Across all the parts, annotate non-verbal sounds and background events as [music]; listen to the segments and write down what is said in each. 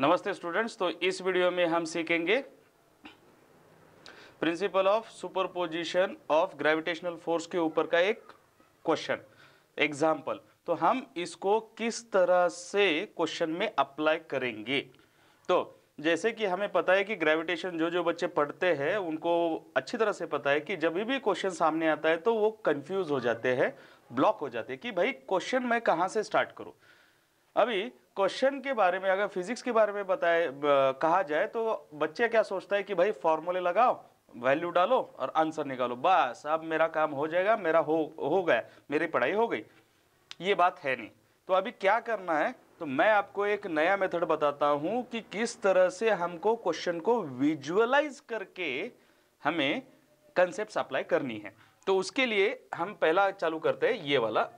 नमस्ते स्टूडेंट्स तो इस वीडियो में हम सीखेंगे principle of superposition of gravitational force के ऊपर का एक क्वेश्चन एग्जांपल तो हम इसको किस तरह से क्वेश्चन में अप्लाई करेंगे तो जैसे कि हमें पता है कि ग्रेविटेशन जो जो बच्चे पढ़ते हैं उनको अच्छी तरह से पता है कि जब भी क्वेश्चन सामने आता है तो वो कंफ्यूज हो जाते हैं ब्लॉक हो जाते हैं कि भाई क्वेश्चन मैं कहाँ से स्टार्ट करूँ अभी क्वेश्चन के बारे में अगर फिजिक्स के बारे में बताए कहा जाए तो बच्चे क्या सोचता है कि भाई फॉर्मूले लगाओ वैल्यू डालो और आंसर निकालो बस अब मेरा काम हो जाएगा मेरा हो हो गया मेरी पढ़ाई हो गई ये बात है नहीं तो अभी क्या करना है तो मैं आपको एक नया मेथड बताता हूँ कि किस तरह से हमको क्वेश्चन को विजुअलाइज करके हमें कंसेप्ट अप्लाई करनी है तो उसके लिए हम पहला चालू करते हैं ये वाला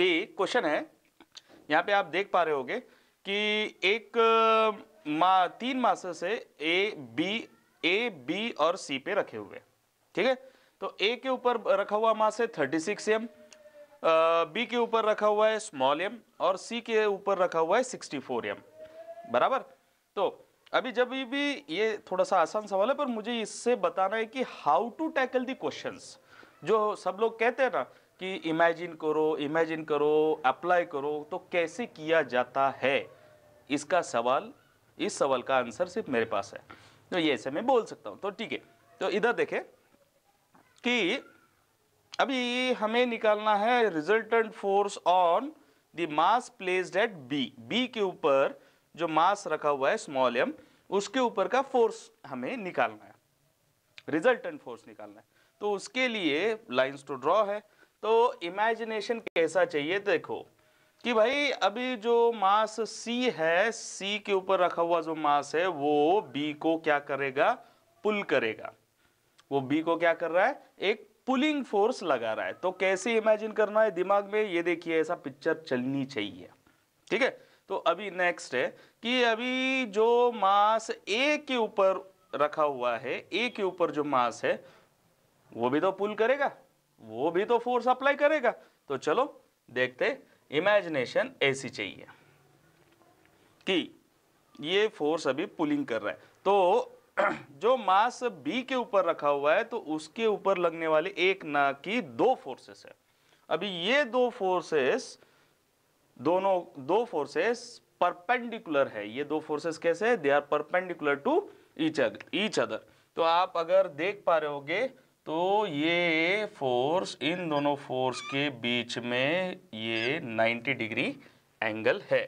कि क्वेश्चन है यहाँ पे आप देख पा रहे होंगे कि एक मा, तीन मास से ए बी ए बी और सी पे रखे हुए ठीक है तो ए के ऊपर रखा हुआ मास है थर्टी सिक्स एम बी के ऊपर रखा हुआ है स्मॉल एम और सी के ऊपर रखा हुआ है सिक्सटी फोर एम बराबर तो अभी जब भी ये थोड़ा सा आसान सवाल है पर मुझे इससे बताना है कि how to tackle the questions जो सब लोग कहते हैं ना कि इमेजिन करो इमेजिन करो अप्लाई करो तो कैसे किया जाता है इसका सवाल इस सवाल का आंसर सिर्फ मेरे पास है तो ये ऐसे मैं बोल सकता हूँ तो ठीक है तो इधर देखें कि अभी हमें निकालना है resultant force on the mass placed at B B के ऊपर जो मास रखा हुआ है स्मॉल एम उसके ऊपर का फोर्स हमें निकालना है रिजल्टेंट फोर्स निकालना है तो उसके लिए लाइंस टू ड्रॉ है तो इमेजिनेशन कैसा चाहिए देखो कि भाई अभी जो मास सी है सी के ऊपर रखा हुआ जो मास है वो बी को क्या करेगा पुल करेगा वो बी को क्या कर रहा है एक पुलिंग फोर्स लगा रहा है तो कैसे इमेजिन करना है दिमाग में ये देखिए ऐसा पिक्चर चलनी चाहिए ठीक है तो अभी नेक्स्ट है कि अभी जो मास ए के ऊपर रखा हुआ है ए के ऊपर जो मास है वो भी तो पुल करेगा वो भी तो फोर्स अप्लाई करेगा तो चलो देखते इमेजिनेशन ऐसी चाहिए कि ये फोर्स अभी पुलिंग कर रहा है तो [clears throat] जो मास बी के ऊपर रखा हुआ है तो उसके ऊपर लगने वाले एक ना की दो फोर्सेस है अभी ये दो फोर्सेस दोनों दो फोर्सेस परपेंडिकुलर है ये दो फोर्सेस कैसे है they are perpendicular to each each other तो आप अगर देख पा रहे होगे तो ये फोर्स इन दोनों फोर्स के बीच में ये 90 डिग्री एंगल है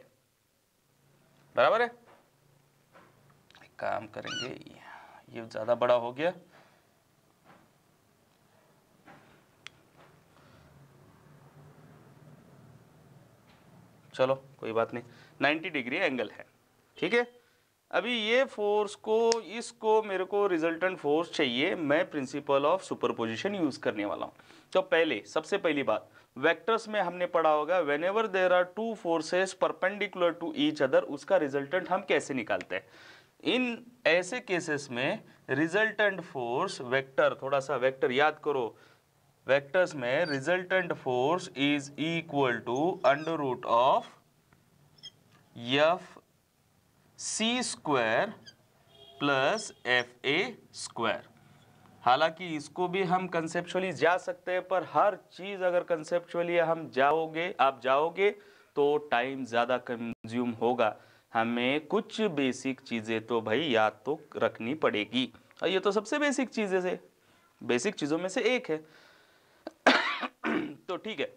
बराबर है काम करेंगे ये ज़्यादा बड़ा हो गया चलो कोई बात नहीं 90 डिग्री एंगल है ठीक है अभी ये फोर्स को इसको मेरे को रिजल्टेंट फोर्स चाहिए मैं प्रिंसिपल ऑफ सुपरपोजिशन यूज़ करने वाला हूँ तो पहले सबसे पहली बात वेक्टर्स में हमने पढ़ा होगा whenever there are two forces perpendicular to each other उसका रिजल्टेंट हम कैसे निकालते हैं इन ऐसे केसेस में रिजल्टेंट फोर्स वेक्टर थोड़ा सा वेक्टर याद करो वेक्टर्स में resultant force is equal to under root of F C square plus F A square हालांकि इसको भी हम कंसेप्चुअली जा सकते हैं पर हर चीज़ अगर कंसेप्चुअली हम जाओगे आप जाओगे तो टाइम ज़्यादा कंज्यूम होगा हमें कुछ बेसिक चीज़ें तो भाई याद तो रखनी पड़ेगी और ये तो सबसे बेसिक चीज़ें से बेसिक चीज़ों में से एक है [coughs] तो ठीक है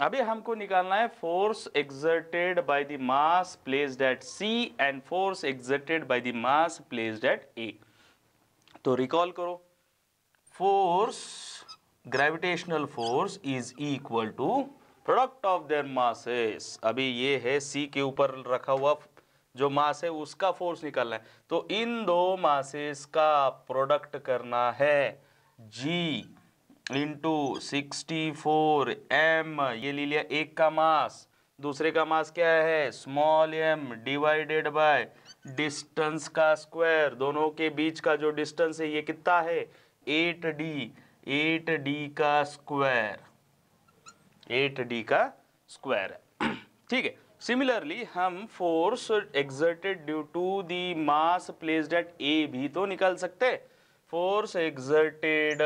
अभी हमको निकालना है force exerted by the mass placed at C and force exerted by the mass placed at A तो रिकॉल करो force gravitational force is equal to product of their masses अभी ये है सी के ऊपर रखा हुआ जो मास है उसका फोर्स निकालना है तो इन दो मासेस का प्रोडक्ट करना है G into sixty four M ये ले लिया एक का मास दूसरे का मास क्या है small M divided by distance का स्क्वायर दोनों के बीच का जो डिस्टेंस है ये कितना है एट डी एट डी का स्क्वायर एट डी का स्क्वायर [clears throat] ठीक है सिमिलरली हम force exerted due to the mass placed at A भी तो निकाल सकते force exerted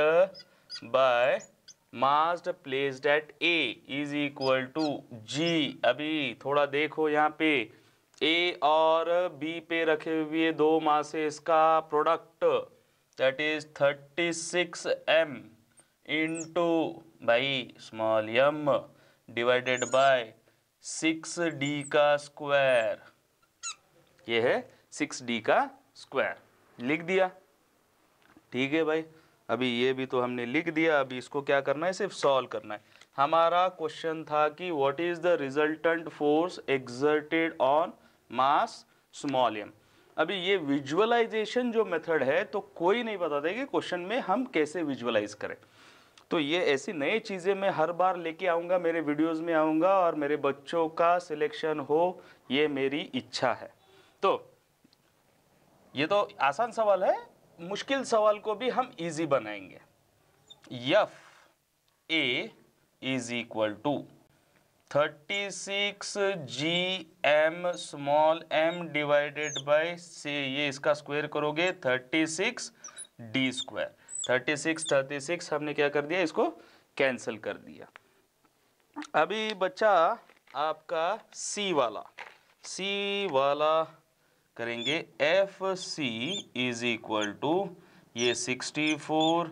by mass placed at A is equal to G अभी थोड़ा देखो यहाँ पे ए और बी पे रखे हुए दो मासेस का product that is thirty six M into भाई small M divided by six D का स्क्वायर ये है सिक्स डी का स्क्वायर लिख दिया ठीक है भाई अभी ये भी तो हमने लिख दिया अभी इसको क्या करना है सिर्फ सॉल्व करना है हमारा क्वेश्चन था कि what is the resultant force exerted on mass small M अभी ये विजुअलाइजेशन जो मेथड है तो कोई नहीं बताता कि क्वेश्चन में हम कैसे विजुअलाइज करें तो ये ऐसी नई चीज़ें मैं हर बार लेके आऊँगा मेरे वीडियोस में आऊँगा और मेरे बच्चों का सिलेक्शन हो ये मेरी इच्छा है तो ये तो आसान सवाल है मुश्किल सवाल को भी हम इजी बनाएंगे F A is equal to thirty six G M small M divided by से ये इसका स्क्वायर करोगे thirty six D square thirty six thirty six हमने क्या कर दिया इसको कैंसिल कर दिया अभी बच्चा आपका सी वाला सी वाला करेंगे F C is equal to ये 64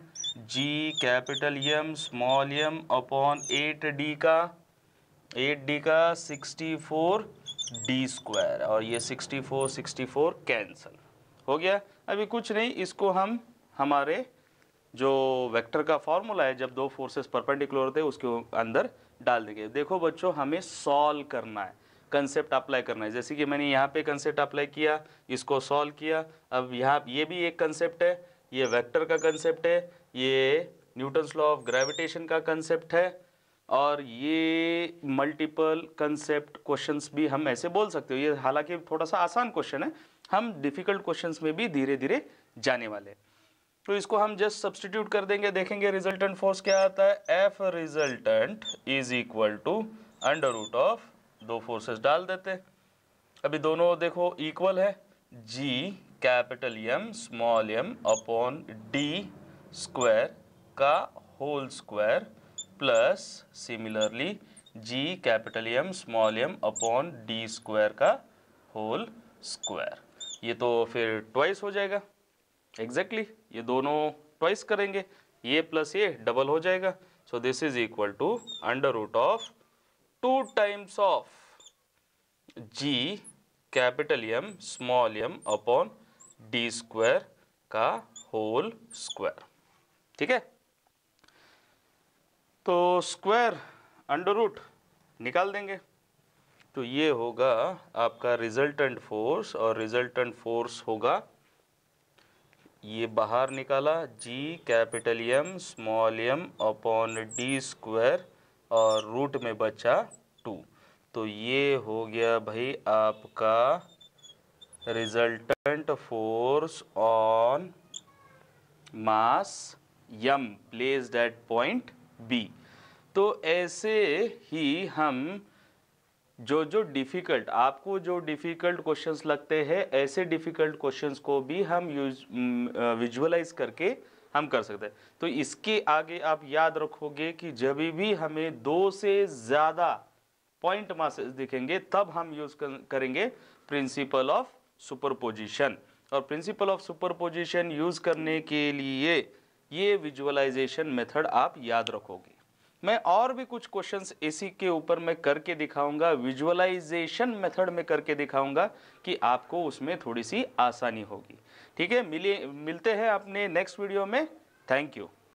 G capital M small M upon eight D का एट डी का फोर डी स्क्वायर और ये 64 64 कैंसल हो गया अभी कुछ नहीं इसको हम हमारे जो वेक्टर का फॉर्मूला है जब दो फोर्सेस परपेंडिकुलर हैं उसके अंदर डाल देंगे देखो बच्चों हमें सॉल्व करना है कंसेप्ट अप्लाई करना है जैसे कि मैंने यहाँ पे कंसेप्ट अप्लाई किया इसको सॉल्व किया अब यहाँ ये भी एक कंसेप्ट है ये वेक्टर का कंसेप्ट है ये न्यूटन्स लॉ ऑफ ग्रेविटेशन का कंसेप्ट है और ये मल्टीपल कंसेप्ट क्वेश्चंस भी हम ऐसे बोल सकते हो ये हालांकि थोड़ा सा आसान क्वेश्चन है हम डिफ़िकल्ट क्वेश्चंस में भी धीरे धीरे जाने वाले हैं तो इसको हम जस्ट सब्सटीट्यूट कर देंगे देखेंगे रिजल्टेंट फोर्स क्या आता है F resultant is equal to under root of दो फोर्सेस डाल देते अभी दोनों देखो इक्वल है G capital M small M upon D square का whole square plus similarly G capital M small M upon D square का होल स्क्वायर ये तो फिर ट्वाइस हो जाएगा एग्जैक्टली exactly, ये दोनों ट्वाइस करेंगे ये प्लस ये डबल हो जाएगा so this is equal to under root of two times of G capital M small M upon D square का होल स्क्वायर ठीक है तो स्क्वायर अंडर रूट निकाल देंगे तो ये होगा आपका रिजल्टेंट फोर्स और रिजल्टेंट फोर्स होगा ये बाहर निकाला G capital M small M upon D square और रूट में बचा टू तो ये हो गया भाई आपका resultant force on mass M place at point B तो ऐसे ही हम जो जो डिफ़िकल्ट आपको जो डिफ़िकल्ट क्वेश्चंस लगते हैं ऐसे डिफ़िकल्ट क्वेश्चंस को भी हम यूज विजुअलाइज mm, uh, करके हम कर सकते हैं तो इसके आगे आप याद रखोगे कि जब भी हमें दो से ज़्यादा पॉइंट मासेस दिखेंगे तब हम यूज़ करेंगे प्रिंसिपल ऑफ सुपरपोजिशन और प्रिंसिपल ऑफ सुपरपोजिशन यूज़ करने के लिए ये विजुअलाइजेशन मेथड आप याद रखोगे मैं और भी कुछ क्वेश्चंस इसी के ऊपर मैं करके दिखाऊंगा विजुअलाइजेशन मेथड में करके दिखाऊंगा कि आपको उसमें थोड़ी सी आसानी होगी ठीक है मिले मिलते हैं अपने नेक्स्ट वीडियो में थैंक यू